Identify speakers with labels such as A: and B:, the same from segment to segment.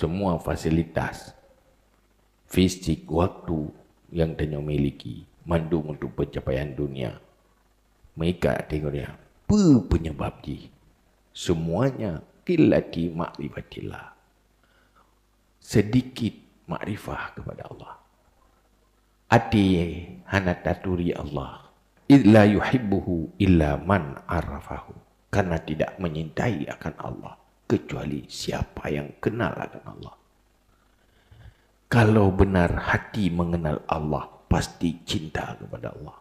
A: semua fasilitas fisik waktu yang dia miliki mandu untuk pencapaian dunia mereka tengok dia apa penyebab ji semuanya kilati makrifatillah sedikit makrifah kepada Allah ati hanataturi Allah illa yuhibbuhu illa man arafahu karena tidak menyintai akan Allah kecuali siapa yang kenal akan Allah. Kalau benar hati mengenal Allah, pasti cinta kepada Allah.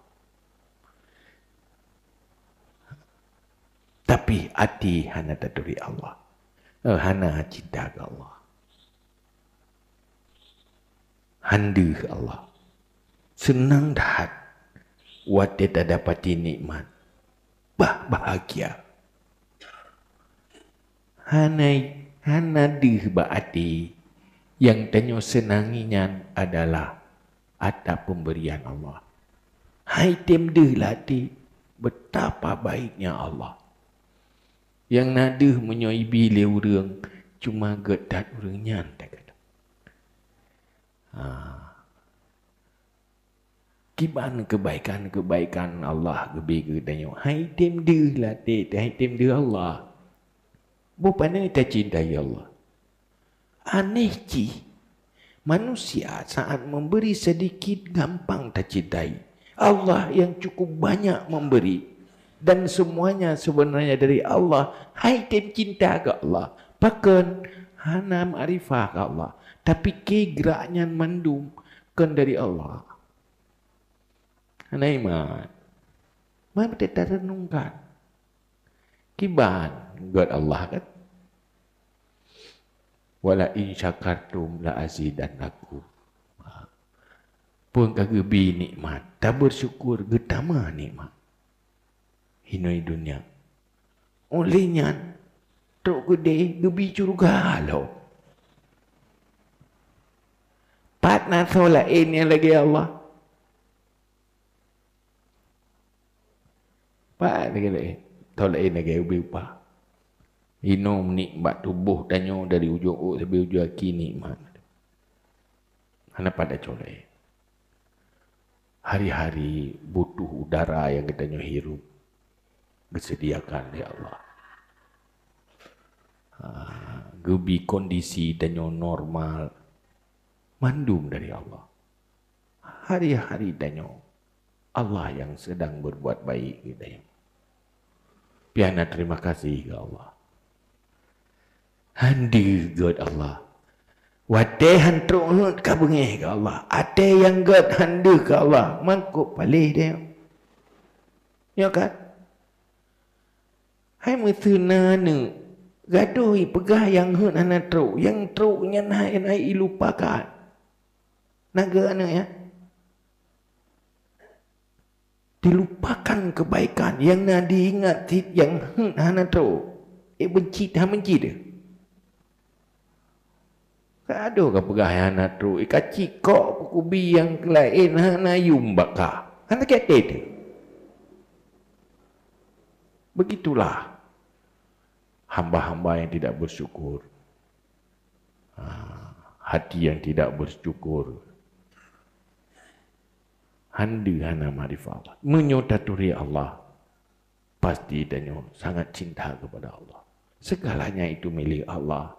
A: Tapi hati hanya terdiri Allah. Eh, Hana cinta ke Allah. Handa Allah. Senang dahat. Wadid tak dapat nikmat. Bah bahagia hanai hanadi baati yang tanyo senanginya adalah atap pemberian Allah. Hai tim lati betapa baiknya Allah. Yang nadih menyoibi leurang cuma gedat urang tak kata. Ha. Kiban kebaikan-kebaikan Allah gebe ke Hai tim lati, hai tim Allah. Bukannya kita cintai Allah. Aneh ki. Manusia saat memberi sedikit gampang tak cintai. Allah yang cukup banyak memberi. Dan semuanya sebenarnya dari Allah. Hai tim cinta ke Allah. Bahkan hana ma'rifah ke Allah. Tapi ke geraknya mendung kan dari Allah. Hana iman. Mereka tidak renungkan kibat buat Allah kan wala in syakartum la aku pun kagak bi nikmat tak bersyukur getama nikmat hinoi dunia olehnya tok gede gebi curuga lo patna solat ini eh, lagi Allah pat lagi lagi eh tolak ini ke ubi upa. Inum nikmat tubuh tanyo dari ujung uk sampai ujung aki nikmat. Hanya pada colai. Eh? Hari-hari butuh udara yang kita nyuh Disediakan ya Allah. Ha, gubi kondisi dan normal. Mandum dari Allah. Hari-hari dan Allah yang sedang berbuat baik kita yang Ya nak terima kasih ya Allah. Handi God Allah. Wadai hantrolut kabungi ya Allah. Ada yang God handi ya Allah. Mangkuk balik dia. Ya kan? Hai mesti nana. Gadoi pegah yang hut anak teruk. Yang teruknya nak naik lupakan. Naga anak ya dilupakan kebaikan yang nak diingat yang hmm, hana tahu eh benci dah benci dia tak ada ke pegah yang hana tahu eh kacik kok kukubi yang lain eh, hana yumbaka hana kata dia begitulah hamba-hamba yang tidak bersyukur ah, hati yang tidak bersyukur handi hana marifah Allah. Menyodaturi Allah. Pasti dan sangat cinta kepada Allah. Segalanya itu milik Allah.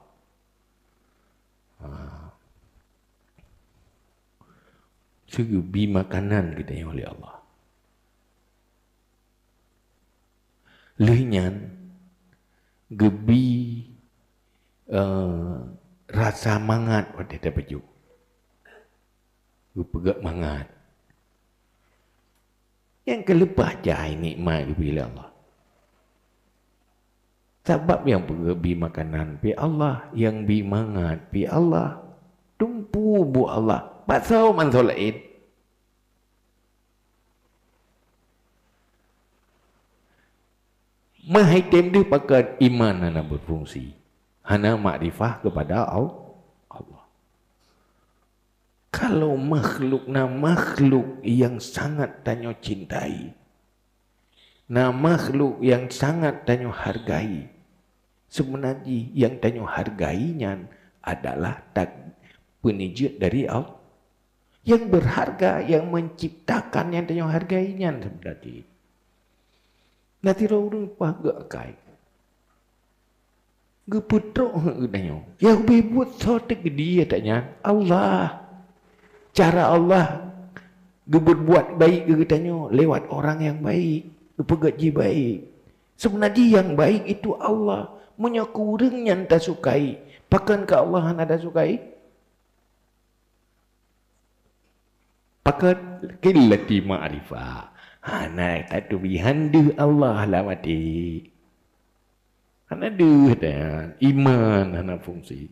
A: Ha. Ah. bi makanan kita yang oleh Allah. Lihnyan gebi uh, rasa mangat pada dapat juga. Gepegak mangat. Yang kelepas jahai nikmat bila Allah. Sebab yang pergi makanan pi Allah. Yang pergi mangat pi Allah. Tumpu bu Allah. Pasau man solat Mahai tem dia pakai iman anak berfungsi. Hana makrifah kepada Allah. Kalau makhluk na makhluk yang sangat tanya cintai. Na makhluk yang sangat tanya hargai. Sebenarnya yang tanya hargainya adalah tak penijut dari Allah. Yang berharga, yang menciptakan yang tanya hargainya sebenarnya. Nanti lo urung pagak kai. Geputro, tanyo. Yang bebut sotik dia tanya. Allah. Allah cara Allah gebut buat baik ke katanya lewat orang yang baik pegaji baik sebenarnya yang baik itu Allah punya kurang yang tak sukai pakan ke Allah yang ada sukai pakan kilati ma'rifah Hana tak tu bihanda Allah lah mati. Hana deh dan iman anak fungsi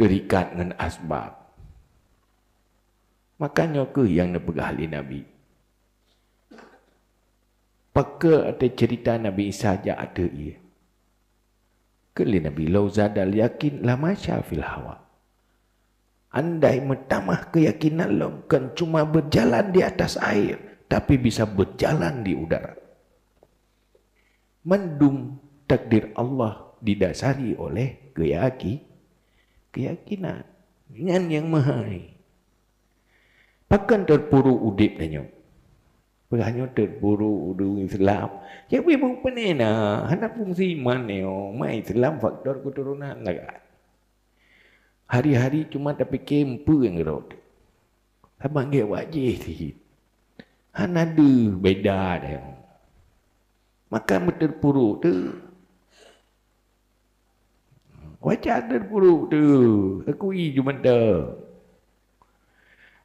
A: terikat dengan asbab. Makanya ke yang dipegah oleh Nabi? Paka ada cerita Nabi Isa saja ada ia. Kali Nabi lau zadal yakin la masya hawa. Andai metamah keyakinan lo kan cuma berjalan di atas air tapi bisa berjalan di udara. Mendung takdir Allah didasari oleh keyaki, keyakinan dengan yang maha Bahkan terpuru udip danyo. Hanya terpuru udung Islam. Ya we mau penena, hana fungsi iman ne oh. Ma Islam faktor keturunan lah. Kan? Hari-hari cuma tapi kempu yang gerot. Abang ge wajib sih. Han ada beda dia. Maka terpuru tu. Wajah terpuru tu. Aku i dah.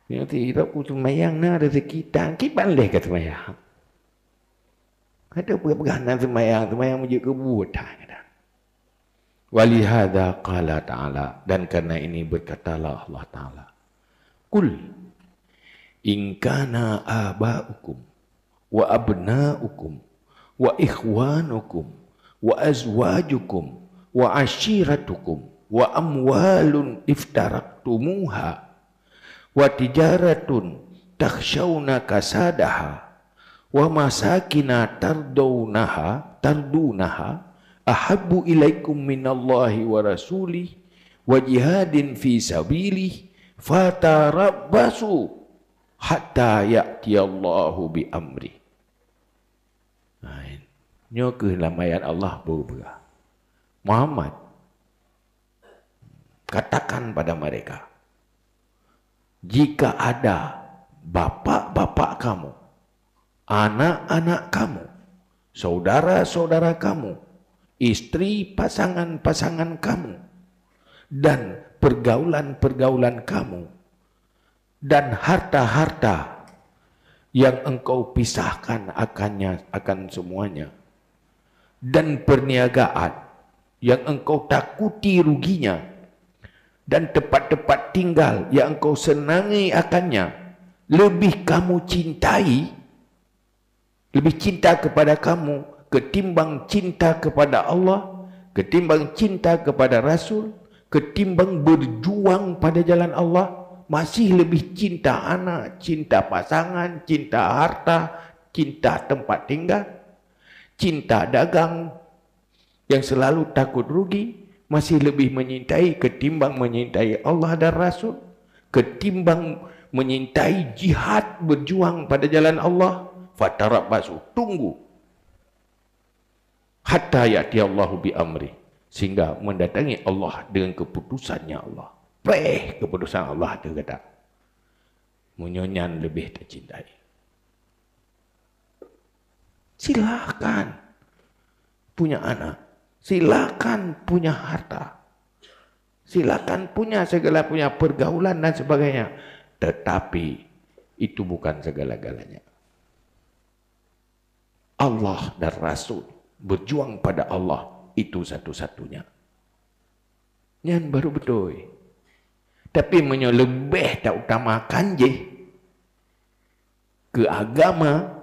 A: Ya, kita kutu mayang na ada sekitar. Kipan leh kat semayang. Ada pegangan semayang. Semayang menuju ke buatan. Walihada qala ta'ala. Dan karena ini berkatalah Allah ta'ala. Kul. Inkana aba'ukum. Wa abna'ukum. Wa ikhwanukum. Wa azwajukum. Wa ashiratukum. Wa amwalun iftaraktumuha. Wa amwalun iftaraktumuha wa tijaratun takhshawna kasadaha wa masakina tardawnaha tardunaha ahabbu ilaikum minallahi wa rasulih wa jihadin fi sabilih fatarabbasu hatta ya'ti Allahu bi amri. Nah, nyokeh lamayan Allah berubah. Muhammad, katakan pada mereka, jika ada bapak-bapak kamu, anak-anak kamu, saudara-saudara kamu, istri pasangan-pasangan kamu, dan pergaulan-pergaulan kamu, dan harta-harta yang engkau pisahkan akannya akan semuanya dan perniagaan yang engkau takuti ruginya dan tempat-tempat tinggal yang engkau senangi akannya lebih kamu cintai lebih cinta kepada kamu ketimbang cinta kepada Allah ketimbang cinta kepada Rasul ketimbang berjuang pada jalan Allah masih lebih cinta anak cinta pasangan cinta harta cinta tempat tinggal cinta dagang yang selalu takut rugi masih lebih menyintai ketimbang menyintai Allah dan Rasul ketimbang menyintai jihad berjuang pada jalan Allah fatarab basu tunggu hatta yati Allah bi amri sehingga mendatangi Allah dengan keputusannya Allah peh keputusan Allah dia kata menyonyan lebih tercintai silakan punya anak silakan punya harta silakan punya segala punya pergaulan dan sebagainya tetapi itu bukan segala-galanya Allah dan Rasul berjuang pada Allah itu satu-satunya Nyan baru betul tapi menyelebih tak utama kanji ke agama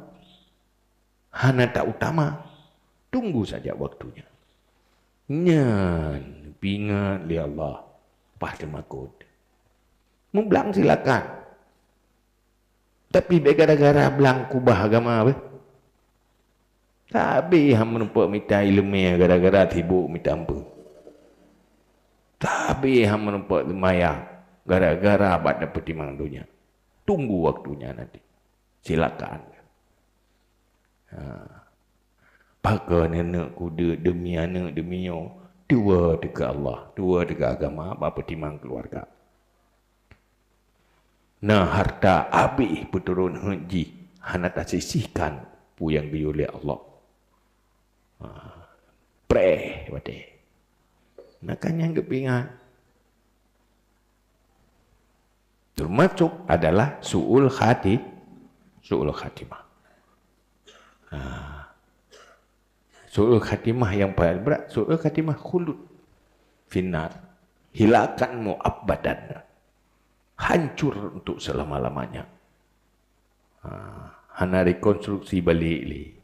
A: hana tak utama tunggu saja waktunya Nyan, pingat li Allah. Pas dia Membelang silakan. Tapi bagi gara-gara belang kubah agama apa? Tak habis yang menumpuk minta ilmu yang gara-gara tibuk minta ampun. Tak habis yang menumpuk maya gara-gara abad dan pertimbangan dunia. Tunggu waktunya nanti. Silakan. Haa. Pakai anak kuda demi anak demi nyaw. Dua dekat Allah. Dua dekat agama. Apa-apa timang keluarga. Nah harta abih berturun haji. Hanya tak sisihkan. Pu yang diulih Allah. Ha. Preh. Wadih. Nak kan yang kepingan. Termasuk adalah su'ul khatib. Su'ul khatimah. Haa. Surah khatimah yang paling berat. Surah khatimah kulut, Finar. hilakan Hilakanmu abadan. Hancur untuk selama-lamanya. Ha, hana rekonstruksi balik.